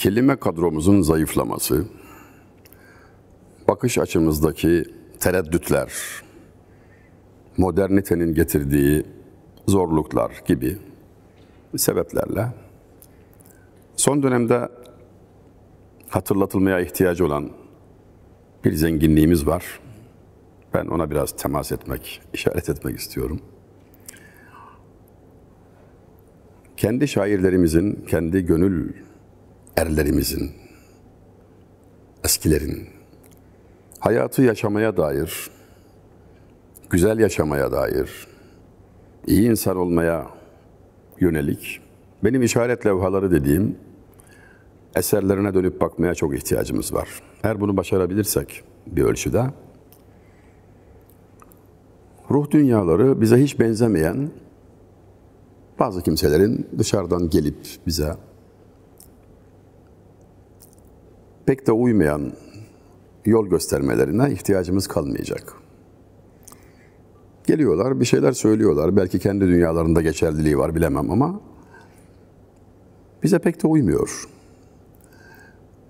kelime kadromuzun zayıflaması, bakış açımızdaki tereddütler, modernitenin getirdiği zorluklar gibi sebeplerle son dönemde hatırlatılmaya ihtiyacı olan bir zenginliğimiz var. Ben ona biraz temas etmek, işaret etmek istiyorum. Kendi şairlerimizin, kendi gönül erlerimizin, eskilerin hayatı yaşamaya dair, güzel yaşamaya dair, iyi insan olmaya yönelik benim işaret levhaları dediğim eserlerine dönüp bakmaya çok ihtiyacımız var. Eğer bunu başarabilirsek bir ölçüde ruh dünyaları bize hiç benzemeyen bazı kimselerin dışarıdan gelip bize pek de uymayan yol göstermelerine ihtiyacımız kalmayacak. Geliyorlar, bir şeyler söylüyorlar. Belki kendi dünyalarında geçerliliği var bilemem ama bize pek de uymuyor.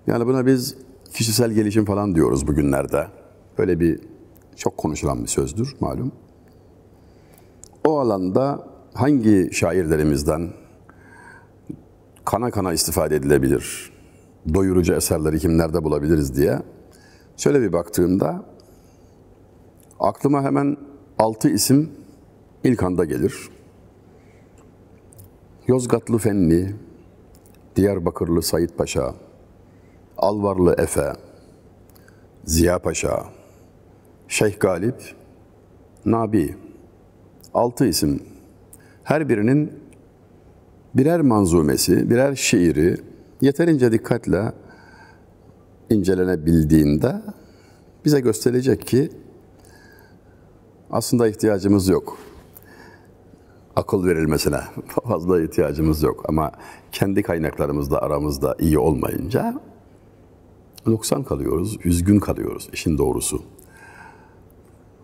Yani buna biz kişisel gelişim falan diyoruz bugünlerde. Böyle bir çok konuşulan bir sözdür malum. O alanda hangi şairlerimizden kana kana istifade edilebilir? doyurucu eserleri kimlerde bulabiliriz diye. Şöyle bir baktığımda aklıma hemen altı isim ilk anda gelir. Yozgatlı Fenli, Diyarbakırlı Sayit Paşa, Alvarlı Efe, Ziya Paşa, Şeyh Galip, Nabi. Altı isim. Her birinin birer manzumesi, birer şiiri, yeterince dikkatle incelenebildiğinde bize gösterecek ki aslında ihtiyacımız yok. Akıl verilmesine fazla ihtiyacımız yok ama kendi kaynaklarımızda aramızda iyi olmayınca noksan kalıyoruz, üzgün kalıyoruz işin doğrusu.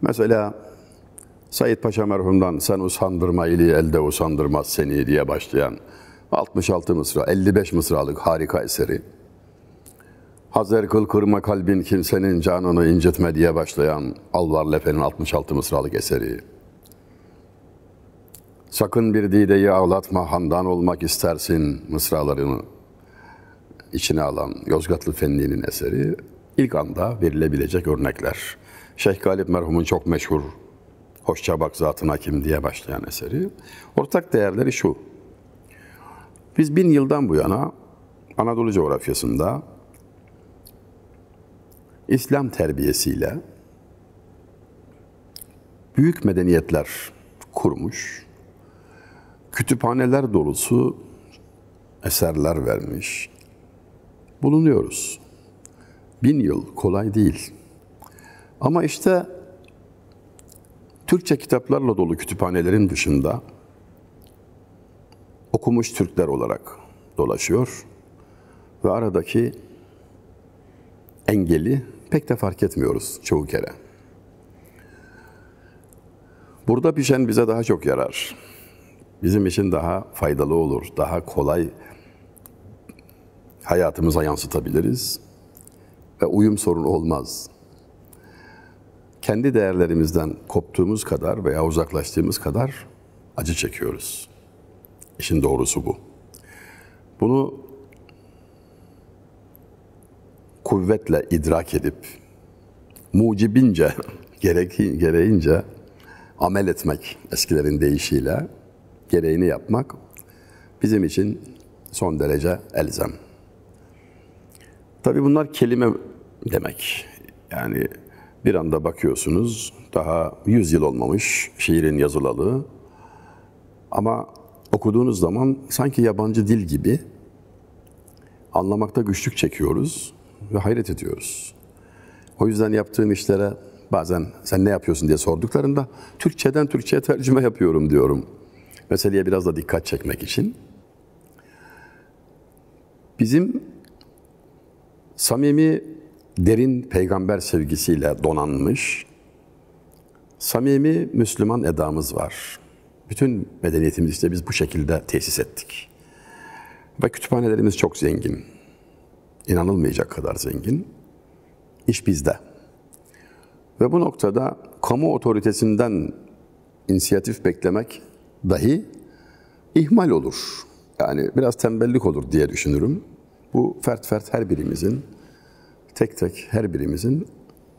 Mesela Said Paşa merhumdan sen usandırma ili elde usandırmaz seni diye başlayan 66 mısra, 55 mısralık harika eseri. Hazer kıl kırma kalbin kimsenin canını incitme diye başlayan Alvar Lefe'nin 66 mısralık eseri. Sakın bir dideyi ağlatma, handan olmak istersin mısralarını içine alan Yozgatlı Fenli'nin eseri ilk anda verilebilecek örnekler. Şeyh Galip merhumun çok meşhur Hoşça bak zatına kim diye başlayan eseri. Ortak değerleri şu. Biz bin yıldan bu yana Anadolu coğrafyasında İslam terbiyesiyle büyük medeniyetler kurmuş, kütüphaneler dolusu eserler vermiş bulunuyoruz. Bin yıl kolay değil. Ama işte Türkçe kitaplarla dolu kütüphanelerin dışında okumuş Türkler olarak dolaşıyor ve aradaki engeli pek de fark etmiyoruz çoğu kere. Burada pişen bize daha çok yarar. Bizim için daha faydalı olur, daha kolay hayatımıza yansıtabiliriz ve uyum sorunu olmaz. Kendi değerlerimizden koptuğumuz kadar veya uzaklaştığımız kadar acı çekiyoruz. İşin doğrusu bu. Bunu kuvvetle idrak edip mucibince gereğince amel etmek eskilerin deyişiyle gereğini yapmak bizim için son derece elzem. Tabii bunlar kelime demek. Yani bir anda bakıyorsunuz daha 100 yıl olmamış şiirin yazılalı ama okuduğunuz zaman sanki yabancı dil gibi anlamakta güçlük çekiyoruz ve hayret ediyoruz. O yüzden yaptığım işlere bazen sen ne yapıyorsun diye sorduklarında Türkçeden Türkçe'ye tercüme yapıyorum diyorum. Meseleye biraz da dikkat çekmek için. Bizim samimi derin peygamber sevgisiyle donanmış, samimi Müslüman edamız var. Bütün medeniyetimizi işte biz bu şekilde tesis ettik. Ve kütüphanelerimiz çok zengin. İnanılmayacak kadar zengin. İş bizde. Ve bu noktada kamu otoritesinden inisiyatif beklemek dahi ihmal olur. Yani biraz tembellik olur diye düşünürüm. Bu fert fert her birimizin, tek tek her birimizin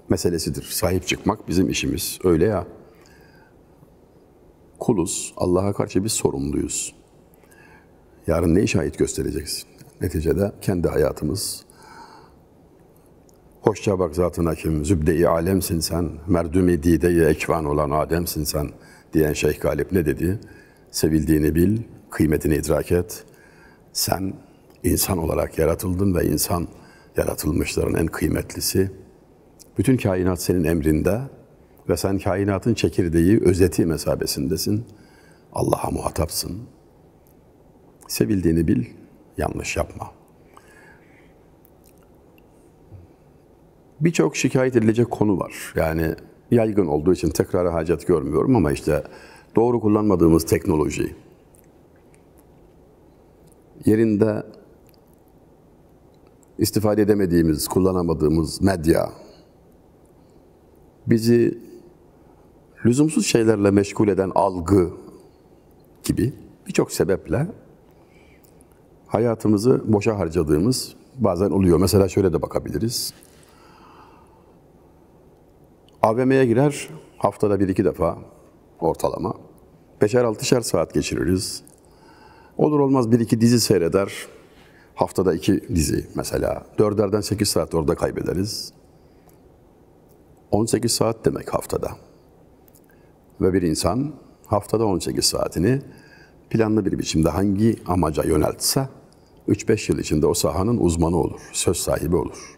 meselesidir. Sahip çıkmak bizim işimiz. Öyle ya kuluz. Allah'a karşı bir sorumluyuz. Yarın ne şahit göstereceksin? Neticede kendi hayatımız. Hoşça bak zatına kim zübde-i alemsin sen, merdumi dide-i ekvan olan Adem'sin sen diyen Şeyh Galip ne dedi? Sevildiğini bil, kıymetini idrak et. Sen insan olarak yaratıldın ve insan yaratılmışların en kıymetlisi. Bütün kainat senin emrinde ve sen kainatın çekirdeği, özeti mesabesindesin. Allah'a muhatapsın. Sevildiğini bil, yanlış yapma. Birçok şikayet edilecek konu var. Yani yaygın olduğu için tekrar hacet görmüyorum ama işte doğru kullanmadığımız teknoloji, yerinde istifade edemediğimiz, kullanamadığımız medya, bizi lüzumsuz şeylerle meşgul eden algı gibi birçok sebeple hayatımızı boşa harcadığımız bazen oluyor. Mesela şöyle de bakabiliriz. AVM'ye girer haftada bir iki defa ortalama. Beşer altışer saat geçiririz. Olur olmaz bir iki dizi seyreder. Haftada iki dizi mesela. Dörderden sekiz saat orada kaybederiz. 18 saat demek haftada. Ve bir insan haftada 18 saatini planlı bir biçimde hangi amaca yöneltse 3-5 yıl içinde o sahanın uzmanı olur, söz sahibi olur.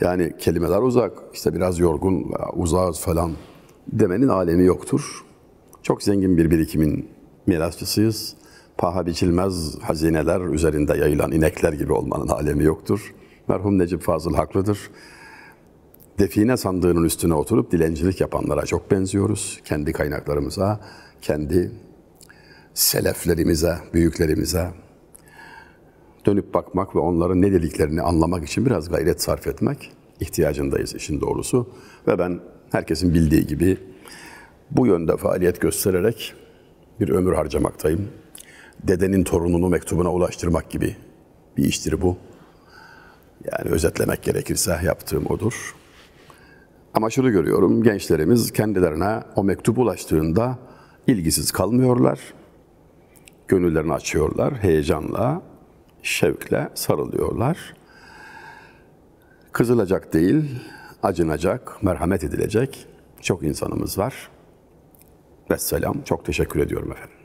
Yani kelimeler uzak, işte biraz yorgun, uzağız falan demenin alemi yoktur. Çok zengin bir birikimin mirasçısıyız. Paha biçilmez hazineler üzerinde yayılan inekler gibi olmanın alemi yoktur. Merhum Necip Fazıl haklıdır define sandığının üstüne oturup dilencilik yapanlara çok benziyoruz. Kendi kaynaklarımıza, kendi seleflerimize, büyüklerimize dönüp bakmak ve onların ne dediklerini anlamak için biraz gayret sarf etmek ihtiyacındayız işin doğrusu. Ve ben herkesin bildiği gibi bu yönde faaliyet göstererek bir ömür harcamaktayım. Dedenin torununu mektubuna ulaştırmak gibi bir iştir bu. Yani özetlemek gerekirse yaptığım odur. Ama şunu görüyorum, gençlerimiz kendilerine o mektup ulaştığında ilgisiz kalmıyorlar. Gönüllerini açıyorlar, heyecanla, şevkle sarılıyorlar. Kızılacak değil, acınacak, merhamet edilecek çok insanımız var. Vesselam, çok teşekkür ediyorum efendim.